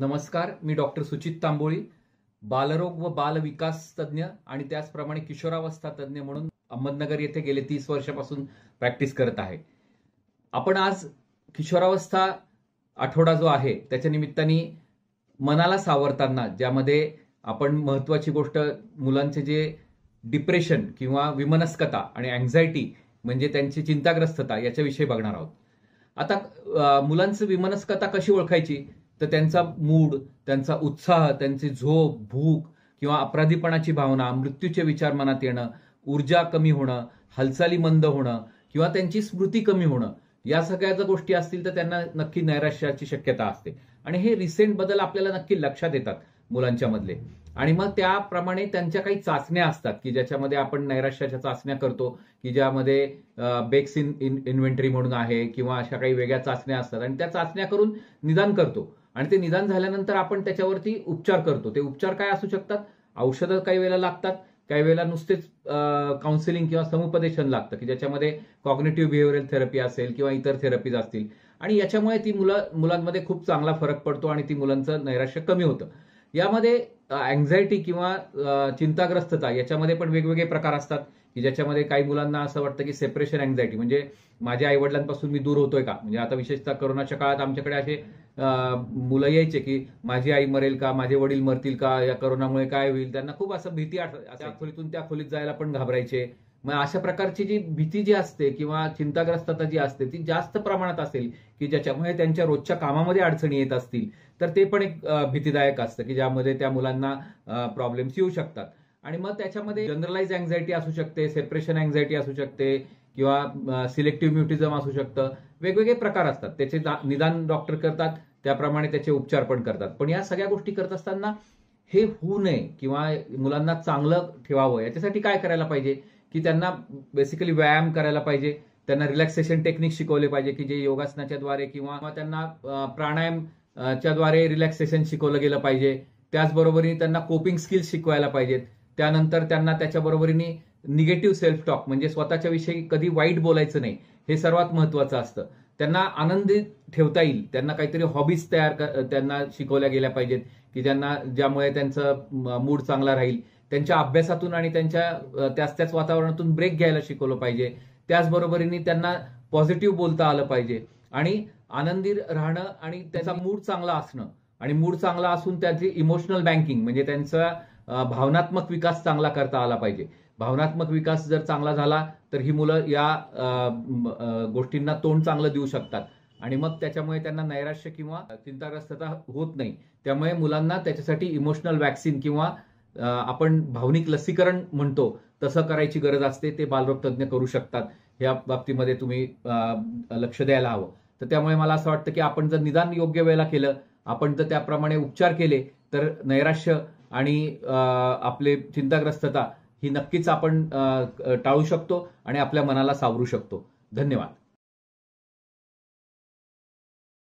नमस्कार मी डॉक्टर सुचित तांबोळी बालरोग व बाल विकास तज्ज्ञ आणि त्याचप्रमाणे किशोरावस्था तज्ज्ञ म्हणून अहमदनगर येथे गेले तीस वर्षापासून प्रॅक्टिस करत आहे आपण आज किशोरावस्था आठवडा जो आहे त्याच्या निमित्ताने मनाला सावरताना ज्यामध्ये आपण महत्वाची गोष्ट मुलांचे जे डिप्रेशन किंवा विमनस्कता आणि अँझायटी म्हणजे त्यांची चिंताग्रस्तता याच्याविषयी बघणार आहोत आता मुलांचं विमनस्कता कशी ओळखायची तर त्यांचा मूड त्यांचा उत्साह त्यांची झोप भूक किंवा अपराधीपणाची भावना मृत्यूचे विचार मनात येणं ऊर्जा कमी होणं हालचाली मंद होणं किंवा त्यांची स्मृती कमी होणं या सगळ्या जर गोष्टी असतील तर त्यांना नक्की नैराश्याची शक्यता असते आणि हे रिसेंट बदल आपल्याला नक्की लक्षात येतात मुलांच्या मधले आणि मग त्याप्रमाणे त्यांच्या काही चाचण्या असतात की ज्याच्यामध्ये आपण नैराश्याच्या चाचण्या करतो की ज्यामध्ये बेक्स इन इन्व्हेंटरी म्हणून आहे किंवा अशा काही वेगळ्या चाचण्या असतात आणि त्या चाचण्या करून निदान करतो आणि ते निदान झाल्यानंतर आपण त्याच्यावरती उपचार करतो ते उपचार काय असू शकतात औषधं काही वेळेला लागतात काही वेळेला नुसतेच काउन्सिलिंग किंवा समुपदेशन लागतं की ज्याच्यामध्ये कॉग्नेटिव्ह बिहेव्हिअरल थेरपी असेल किंवा इतर थेरपीज असतील आणि याच्यामुळे ती मुलं मुलांमध्ये खूप चांगला फरक पडतो आणि ती मुलांचं नैराश्य कमी होतं यामध्ये अँझायटी किंवा चिंताग्रस्तता याच्यामध्ये पण वेगवेगळे प्रकार असतात की ज्याच्यामध्ये काही मुलांना असं वाटतं की सेपरेशन अँझायटी म्हणजे माझ्या आईवडिलांपासून मी दूर होतोय का म्हणजे आता विशेषतः करोनाच्या काळात आमच्याकडे असे मुलं यायचे की माझी आई मरेल का माझे वडील मरतील का या करोनामुळे काय होईल त्यांना खूप असं भीती अशा खोलीतून त्या खोलीत जायला पण घाबरायचे मग अशा प्रकारची जी भीती जी असते किंवा चिंताग्रस्तता जी असते ती जास्त प्रमाणात असेल की ज्याच्यामुळे त्यांच्या रोजच्या कामामध्ये अडचणी येत असतील तर ते पण एक भीतीदायक असतं की ज्यामध्ये त्या मुलांना प्रॉब्लेम्स येऊ शकतात आणि मग त्याच्यामध्ये जनरलाइज अँझायटी असू शकते सेपरेशन अँझायटी असू शकते किंवा सिलेक्टिव्ह म्युटिझम असू शकतं वेगवेगळे प्रकार असतात त्याचे निदान डॉक्टर करतात त्याप्रमाणे त्याचे उपचार पण करतात पण या सगळ्या गोष्टी करत असताना हे होऊ नये किंवा मुलांना चांगलं ठेवावं याच्यासाठी काय करायला पाहिजे की त्यांना बेसिकली व्यायाम करायला पाहिजे त्यांना रिलॅक्सेशन टेक्निक शिकवले पाहिजे की जे योगासनाच्या द्वारे किंवा त्यांना प्राणायाम च्या द्वारे रिलॅक्सेशन शिकवलं गेलं पाहिजे त्याचबरोबरीने त्यांना कोपिंग स्किल्स शिकवायला पाहिजेत त्यानंतर त्यांना त्याच्याबरोबरीने निगेटिव्ह सेल्फ टॉक म्हणजे स्वतःच्या विषयी कधी वाईट बोलायचं नाही हे सर्वात महत्वाचं असतं त्यांना आनंदी ठेवता येईल त्यांना काहीतरी हॉबीज तयार त्यांना शिकवल्या गेल्या पाहिजेत की ज्यांना ज्यामुळे त्यांचं मूड चांगला राहील त्यांच्या अभ्यासातून आणि त्यांच्या त्याच त्याच वातावरणातून ब्रेक घ्यायला शिकवलं पाहिजे त्याचबरोबरीने त्यांना पॉझिटिव्ह बोलता आलं पाहिजे आणि आनंदी राहणं आणि त्याचा मूड चांगला असणं आणि मूड चांगला असून त्याची इमोशनल बँकिंग म्हणजे त्यांचा भावनात्मक विकास चांगला करता आला पाहिजे भावनात्मक विकास जर चांगला झाला तर ही मुलं या गोष्टींना तोंड चांगलं देऊ शकतात आणि मग त्याच्यामुळे त्यांना नैराश्य किंवा चिंताग्रस्तता होत नाही त्यामुळे मुलांना त्याच्यासाठी इमोशनल वॅक्सिन किंवा आपण भावनिक लसीकरण म्हणतो तसं करायची गरज असते ते बालरोग तज्ज्ञ करू शकतात या बाबतीमध्ये तुम्ही लक्ष द्यायला हवं तर त्यामुळे मला असं वाटतं की आपण जर निदान योग्य वेळेला केलं आपण जर त्याप्रमाणे उपचार केले तर नैराश्य आणि आपले चिंताग्रस्तता ही नक्कीच आपण टाळू शकतो आणि आपल्या मनाला सावरू शकतो धन्यवाद